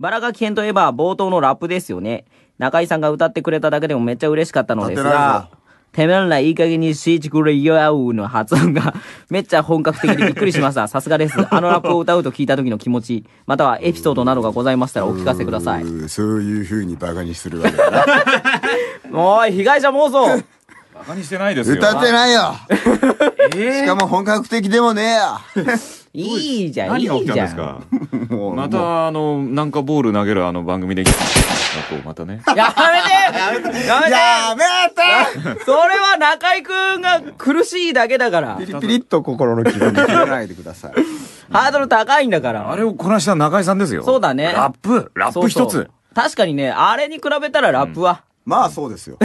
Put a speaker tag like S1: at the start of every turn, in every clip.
S1: バラガキ編といえば冒頭のラップですよね。中井さんが歌ってくれただけでもめっちゃ嬉しかったのですが、てめえらいい加減にしーちくれよーウの発音が めっちゃ本格的でびっくりしました。さすがです。あのラップを歌うと聞いた時の気持ち、またはエピソードなどがございましたらお聞かせください。うそういう風にバカにするわけだな。おい、被害者妄想バカにしてないですよ。歌ってないよ、えー、しかも本格的でもねえや。いいじゃん、いいじゃん。すか。また、あの、なんかボール投げるあの番組で、またね。やめてやめてやめて それは中くんが苦しいだけだから。ピリピリっと心の傷に触れないでください。ハードル高いんだから。あれをこなした中井さんですよ。そうだね。ラップ、ラップ一つ。確かにね、あれに比べたらラップは。まあそうですよ。ま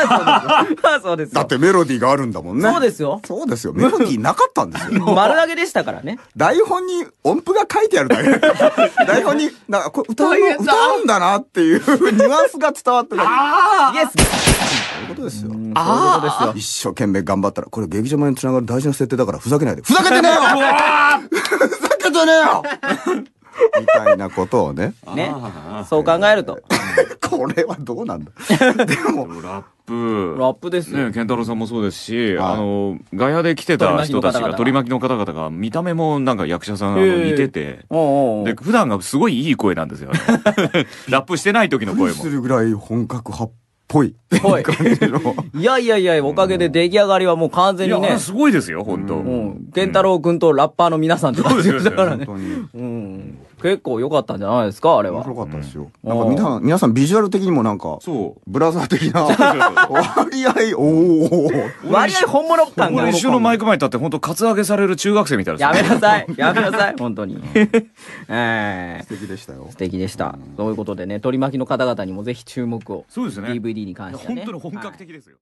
S1: あそうです。まあそうですだってメロディーがあるんだもんね。そうですよ。そうですよ。メロディーなかったんですよ。丸投げでしたからね。台本に音符が書いてあるだけ。台本に、なんかこ歌う、歌うんだなっていうニュアンスが伝わってなああイエスそういうことですよ。ああそうですよ。一生懸命頑張ったら、これ劇場前につながる大事な設定だからふざけないで。ふざけてねえよふざけてねえよみたいなことをね。ね。そう考えると。これはどうなんだ でもラップラップですね健太郎さんもそうですし、はい、あのガヤで来てた人たちが取り巻きの方々が見た目もなんか役者さん似てておうおうで普段がすごいいい声なんですよ ラップしてない時の声もするぐらい本格発ぽい。ぽい。いやいやいや、おかげで出来上がりはもう完全にね。すごいですよ、本当。健太郎君とラッパーの皆さんって感じですからね。本当に。うん。結構良かったんじゃないですかあれは。面白かったですよ。なんか皆さん皆さんビジュアル的にもなんか、そう。ブラザー的な割合、おお 割合本物感が。俺一緒のマイク前に立って本当カツアゲされる中学生みたいなやめなさい。やめなさい。本当に。えー素敵でしたよ素。敵でした。ということでね、取り巻きの方々にもぜひ注目を。そうですね DVD に関しては本当に本格的ですよ